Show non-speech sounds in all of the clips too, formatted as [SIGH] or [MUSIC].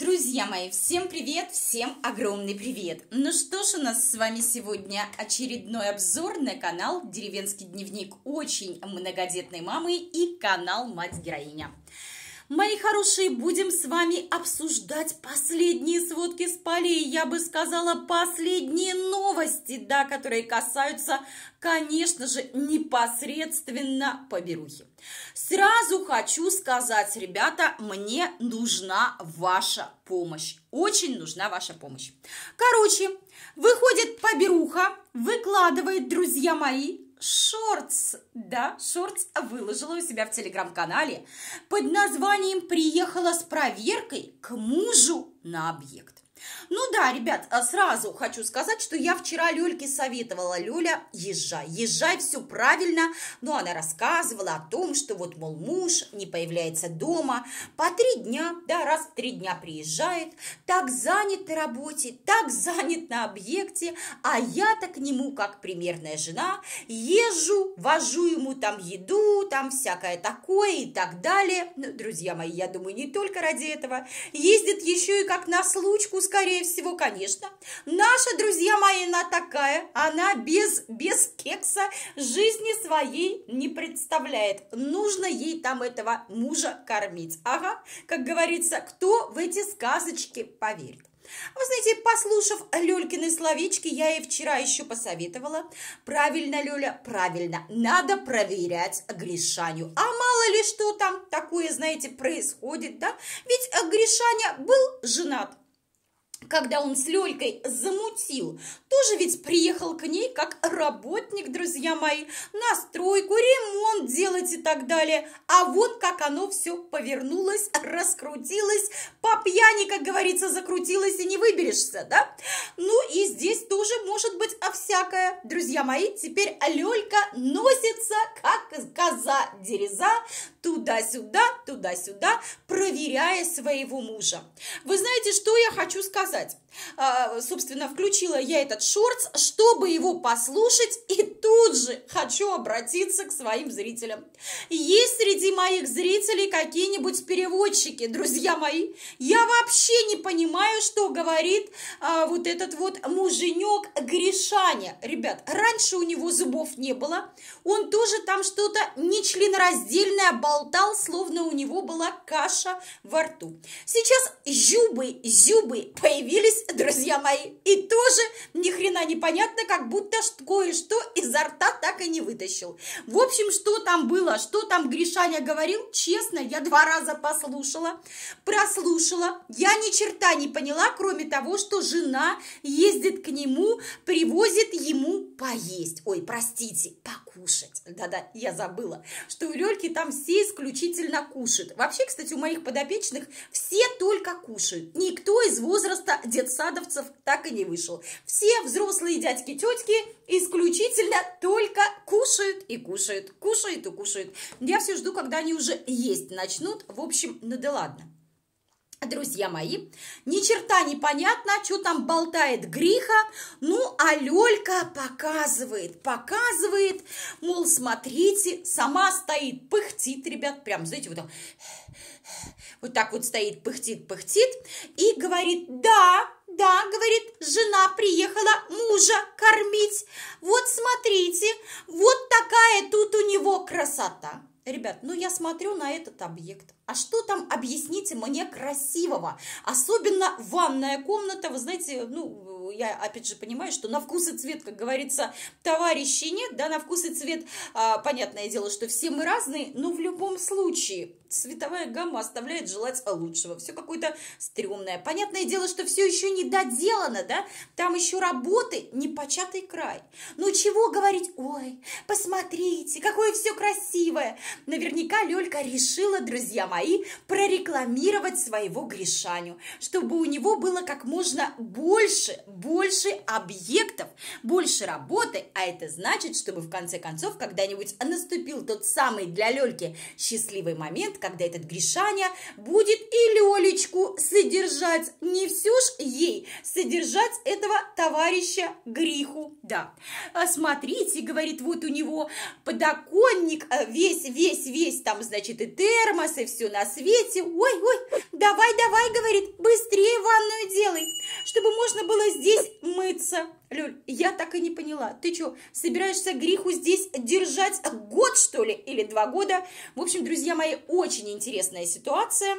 Друзья мои, всем привет, всем огромный привет! Ну что ж, у нас с вами сегодня очередной обзор на канал «Деревенский дневник» очень многодетной мамы и канал «Мать-героиня». Мои хорошие, будем с вами обсуждать последние сводки с полей, я бы сказала, последние новости, да, которые касаются, конечно же, непосредственно поберухи. Сразу хочу сказать, ребята, мне нужна ваша помощь. Очень нужна ваша помощь. Короче, выходит поберуха, выкладывает, друзья мои, шортс, да, шортс выложила у себя в телеграм-канале под названием «Приехала с проверкой к мужу на объект». Ну да, ребят, а сразу хочу сказать, что я вчера Люльке советовала, Люля езжай, езжай, все правильно, но она рассказывала о том, что вот, мол, муж не появляется дома, по три дня, да, раз в три дня приезжает, так занят на работе, так [LAUGHS] занят на объекте, а я-то к нему, как примерная жена, езжу, вожу ему там еду, там всякое такое и так далее, ну, друзья мои, я думаю, не только ради этого, ездит еще и как на случку с скорее всего, конечно. Наша, друзья мои, она такая, она без, без кекса жизни своей не представляет. Нужно ей там этого мужа кормить. Ага, как говорится, кто в эти сказочки поверит? Вы знаете, послушав Лёлькины словечки, я ей вчера еще посоветовала. Правильно, Лёля, правильно, надо проверять Гришаню. А мало ли что там такое, знаете, происходит, да? Ведь Гришаня был женат когда он с Лёлькой замутил, тоже ведь приехал к ней как работник, друзья мои, на стройку, ремонт делать и так далее. А вон как оно все повернулось, раскрутилось, по пьяни, как говорится, закрутилось и не выберешься, да? Ну и здесь тоже может быть о а всякое. Друзья мои, теперь Лёлька носится как коза дереза туда-сюда, туда-сюда, проверяя своего мужа. Вы знаете, что я хочу сказать? сказать, а, собственно, включила я этот шортс, чтобы его послушать, и тут же хочу обратиться к своим зрителям. Есть среди моих зрителей какие-нибудь переводчики, друзья мои? Я вообще не понимаю, что говорит а, вот этот вот муженек Гришаня. Ребят, раньше у него зубов не было, он тоже там что-то нечленораздельное болтал, словно у него была каша во рту. Сейчас зубы, зубы появились здесь, друзья мои, и тоже ни хрена непонятно, как будто кое-что изо рта так и не вытащил. В общем, что там было, что там Гришаня говорил, честно, я два раза послушала, прослушала. Я ни черта не поняла, кроме того, что жена ездит к нему, привозит ему поесть. Ой, простите, покупать кушать. Да-да, я забыла, что у Лёльки там все исключительно кушают. Вообще, кстати, у моих подопечных все только кушают. Никто из возраста детсадовцев так и не вышел. Все взрослые дядьки, тетки исключительно только кушают и кушают, кушают и кушают. Я все жду, когда они уже есть начнут. В общем, ну да ладно. Друзья мои, ни черта непонятно, что там болтает Гриха, ну, а Лёлька показывает, показывает, мол, смотрите, сама стоит, пыхтит, ребят, прям, знаете, вот так, вот так вот стоит, пыхтит, пыхтит, и говорит, да, да, говорит, жена приехала мужа кормить, вот смотрите, вот такая тут у него красота. Ребят, ну я смотрю на этот объект, а что там, объясните мне, красивого? Особенно ванная комната, вы знаете, ну, я опять же понимаю, что на вкус и цвет, как говорится, товарищей нет, да, на вкус и цвет, а, понятное дело, что все мы разные, но в любом случае цветовая гамма оставляет желать лучшего, все какое-то стрёмное. Понятное дело, что все еще не доделано, да, там еще работы непочатый край. Ну, чего говорить, ой, посмотрите, какое все красивое. Наверняка Лёлька решила, друзья мои, Китае прорекламировать своего Гришаню, чтобы у него было как можно больше, больше объектов, больше работы, а это значит, чтобы в конце концов когда-нибудь наступил тот самый для Лёльки счастливый момент, когда этот Гришаня будет и Лёлечку содержать, не всю ж ей содержать этого товарища Гриху, да. А смотрите, говорит, вот у него подоконник э, весь, весь, весь там, значит, и термос, и все на свете. Ой-ой, давай-давай, говорит, быстрее ванную делай, чтобы можно было здесь мыться. Люль, я так и не поняла. Ты что, собираешься греху здесь держать год, что ли, или два года? В общем, друзья мои, очень интересная ситуация.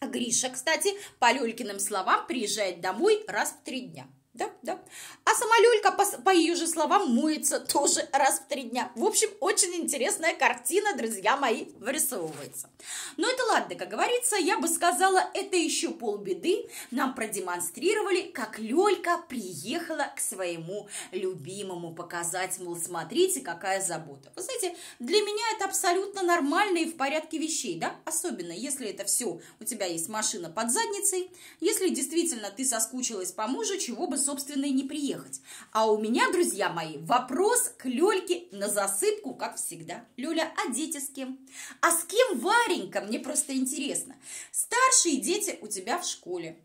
Гриша, кстати, по Люлькиным словам, приезжает домой раз в три дня да, да. А сама Люлька, по, по ее же словам, моется тоже раз в три дня. В общем, очень интересная картина, друзья мои, вырисовывается. Но это ладно, как говорится, я бы сказала, это еще полбеды. Нам продемонстрировали, как Люлька приехала к своему любимому показать, мол, смотрите, какая забота. Вы знаете, для меня это абсолютно нормально и в порядке вещей, да? Особенно, если это все, у тебя есть машина под задницей, если действительно ты соскучилась по мужу, чего бы, собственной не приехать. А у меня, друзья мои, вопрос к Лёльке на засыпку, как всегда. Лёля, а дети с кем? А с кем Варенька? Мне просто интересно. Старшие дети у тебя в школе.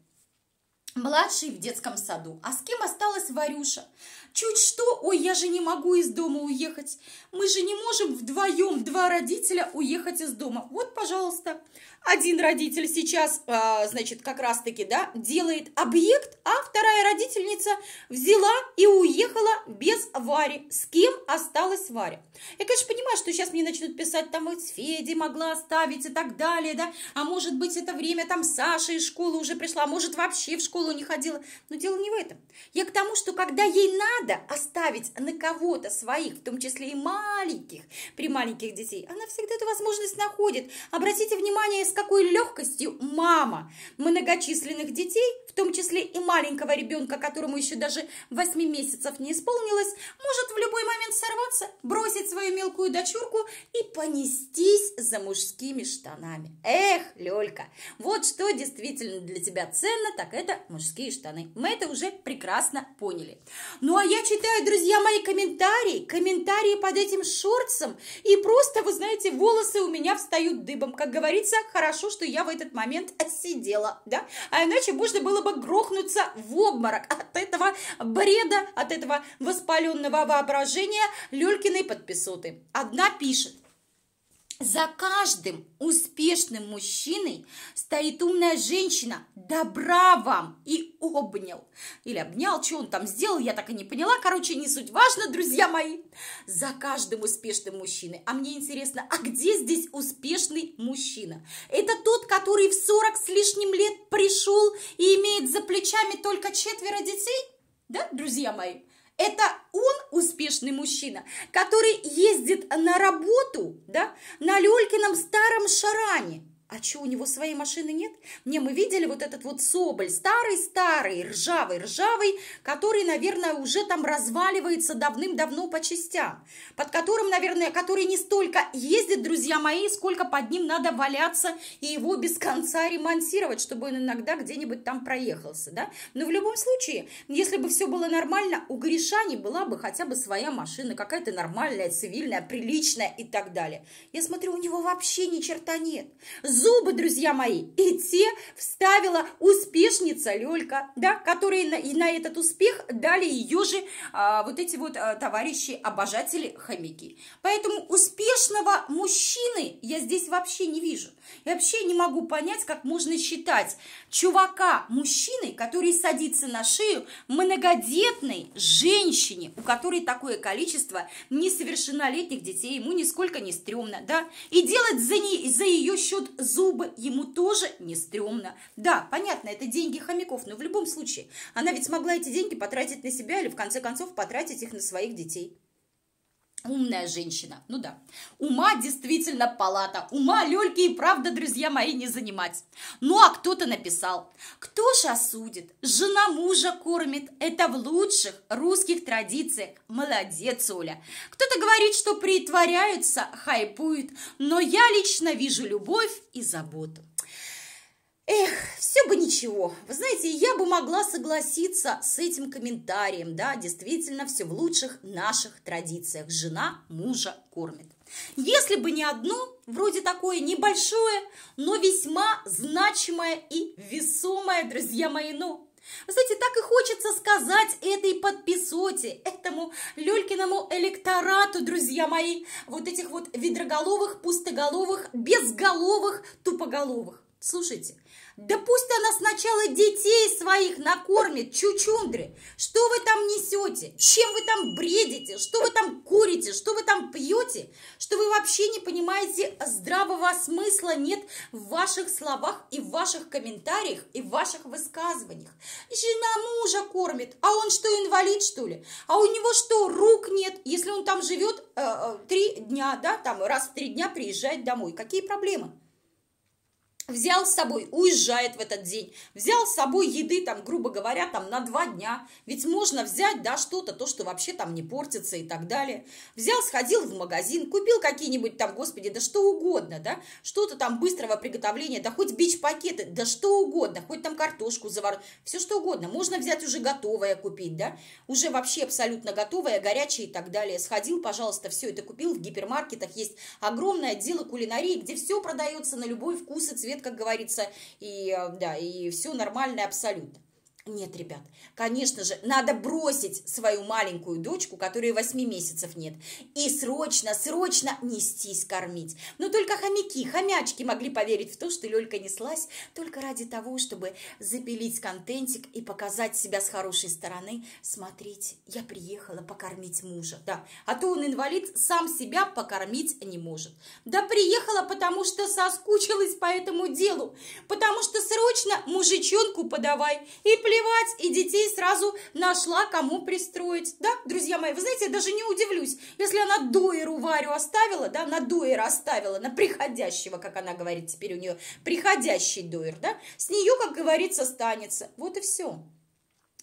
младшие в детском саду. А с кем осталась Варюша? Чуть что, ой, я же не могу из дома уехать. Мы же не можем вдвоем, два родителя, уехать из дома. Вот, пожалуйста, один родитель сейчас, а, значит, как раз-таки, да, делает объект, а вторая родительница взяла и уехала без Вари. С кем осталась Варя? Я, конечно, понимаю, что сейчас мне начнут писать, там, вот, Феди могла оставить и так далее, да, а может быть, это время, там, Саша из школы уже пришла, а может, вообще в школу не ходила. Но дело не в этом. Я к тому, что когда ей надо, надо оставить на кого-то своих, в том числе и маленьких, при маленьких детей, она всегда эту возможность находит. Обратите внимание, с какой легкостью мама многочисленных детей, в том числе и маленького ребенка, которому еще даже 8 месяцев не исполнилось, может в любой момент сорваться, бросить свою мелкую дочурку и понестись за мужскими штанами. Эх, Лёлька, вот что действительно для тебя ценно, так это мужские штаны. Мы это уже прекрасно поняли. Ну а я я читаю, друзья мои, комментарии, комментарии под этим шорцем, и просто, вы знаете, волосы у меня встают дыбом. Как говорится, хорошо, что я в этот момент сидела, да? А иначе можно было бы грохнуться в обморок от этого бреда, от этого воспаленного воображения Лёлькиной подписоты. Одна пишет, за каждым успешным мужчиной стоит умная женщина. Добра вам! И обнял. Или обнял, что он там сделал, я так и не поняла. Короче, не суть важно, друзья мои. За каждым успешным мужчиной. А мне интересно, а где здесь успешный мужчина? Это тот, который в 40 с лишним лет пришел и имеет за плечами только четверо детей? Да, друзья мои? Это он успешный мужчина, который ездит на работу, да, на Лёлькином старом шаране. А что, у него своей машины нет? Не, мы видели вот этот вот Соболь, старый-старый, ржавый-ржавый, который, наверное, уже там разваливается давным-давно по частям, под которым, наверное, который не столько ездит, друзья мои, сколько под ним надо валяться и его без конца ремонтировать, чтобы он иногда где-нибудь там проехался, да? Но в любом случае, если бы все было нормально, у Гришани была бы хотя бы своя машина, какая-то нормальная, цивильная, приличная и так далее. Я смотрю, у него вообще ни черта нет зубы, друзья мои, и те вставила успешница Лёлька, да, которые на, и на этот успех дали ее же а, вот эти вот а, товарищи-обожатели-хомяки. Поэтому успешного мужчины я здесь вообще не вижу. Я вообще не могу понять, как можно считать чувака мужчиной, который садится на шею многодетной женщине, у которой такое количество несовершеннолетних детей, ему нисколько не стрёмно, да? И делать за, не, за ее счет зубы ему тоже не стрёмно. Да, понятно, это деньги хомяков, но в любом случае, она ведь смогла эти деньги потратить на себя или в конце концов потратить их на своих детей. Умная женщина. Ну да. Ума действительно палата. Ума люльки и правда, друзья мои, не занимать. Ну а кто-то написал. Кто ж осудит? Жена мужа кормит. Это в лучших русских традициях. Молодец, Оля. Кто-то говорит, что притворяются, хайпует, Но я лично вижу любовь и заботу. Эх, все бы ничего. Вы знаете, я бы могла согласиться с этим комментарием, да, действительно, все в лучших наших традициях. Жена мужа кормит. Если бы не одно, вроде такое небольшое, но весьма значимое и весомое, друзья мои, ну, вы знаете, так и хочется сказать этой подписоте, этому Лёлькиному электорату, друзья мои, вот этих вот ведроголовых, пустоголовых, безголовых, тупоголовых. Слушайте, да пусть она сначала детей своих накормит, чучундры. Что вы там несете? Чем вы там бредите? Что вы там курите? Что вы там пьете? Что вы вообще не понимаете здравого смысла нет в ваших словах и в ваших комментариях и в ваших высказываниях. Жена мужа кормит, а он что, инвалид, что ли? А у него что, рук нет? Если он там живет э, э три дня, да, там раз в три дня приезжает домой, какие проблемы? взял с собой, уезжает в этот день, взял с собой еды, там, грубо говоря, там, на два дня, ведь можно взять, да, что-то, то, что вообще там не портится и так далее, взял, сходил в магазин, купил какие-нибудь там, господи, да что угодно, да, что-то там быстрого приготовления, да хоть бич-пакеты, да что угодно, хоть там картошку завар, все что угодно, можно взять уже готовое купить, да, уже вообще абсолютно готовое, горячее и так далее, сходил, пожалуйста, все это купил, в гипермаркетах есть огромное дело кулинарии, где все продается на любой вкус и цвет, лет, как говорится, и, э, да, и все нормально абсолютно. Нет, ребят, конечно же, надо бросить свою маленькую дочку, которой 8 месяцев нет, и срочно, срочно нестись кормить. Но ну, только хомяки, хомячки могли поверить в то, что Лёлька неслась только ради того, чтобы запилить контентик и показать себя с хорошей стороны. Смотрите, я приехала покормить мужа, да, а то он инвалид, сам себя покормить не может. Да приехала, потому что соскучилась по этому делу, потому что срочно мужичонку подавай и плевать плевать, и детей сразу нашла, кому пристроить, да, друзья мои, вы знаете, я даже не удивлюсь, если она дуэру Варю оставила, да, на дуэр оставила, на приходящего, как она говорит теперь у нее, приходящий дуэр, да, с нее, как говорится, останется, вот и все.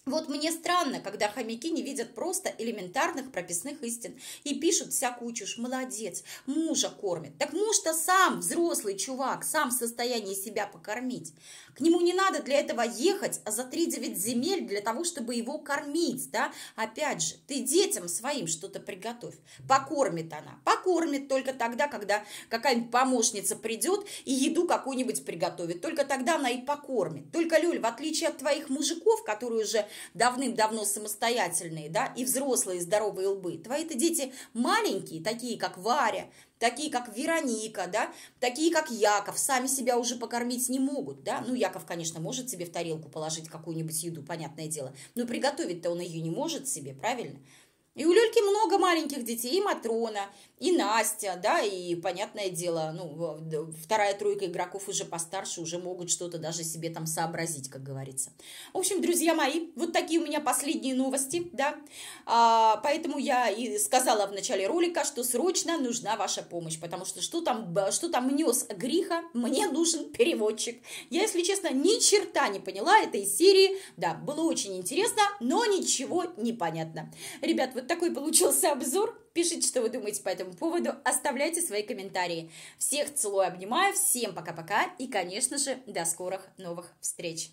Вот мне странно, когда хомяки не видят просто элементарных прописных истин и пишут всякую чушь. Молодец, мужа кормит. Так муж-то сам взрослый чувак, сам в состоянии себя покормить. К нему не надо для этого ехать а за 3-9 земель для того, чтобы его кормить, да? Опять же, ты детям своим что-то приготовь. Покормит она. Покормит только тогда, когда какая-нибудь помощница придет и еду какую-нибудь приготовит. Только тогда она и покормит. Только, Люль, в отличие от твоих мужиков, которые уже давным-давно самостоятельные, да, и взрослые здоровые лбы, твои-то дети маленькие, такие как Варя, такие как Вероника, да, такие как Яков, сами себя уже покормить не могут, да, ну, Яков, конечно, может себе в тарелку положить какую-нибудь еду, понятное дело, но приготовить-то он ее не может себе, правильно? И у Лёльки много маленьких детей, и Матрона, и Настя, да, и, понятное дело, ну, вторая тройка игроков уже постарше, уже могут что-то даже себе там сообразить, как говорится. В общем, друзья мои, вот такие у меня последние новости, да, а, поэтому я и сказала в начале ролика, что срочно нужна ваша помощь, потому что что там, что там нес греха, мне нужен переводчик. Я, если честно, ни черта не поняла этой серии, да, было очень интересно, но ничего не понятно. Ребят, вы вот такой получился обзор. Пишите, что вы думаете по этому поводу, оставляйте свои комментарии. Всех целую, обнимаю, всем пока-пока и, конечно же, до скорых новых встреч!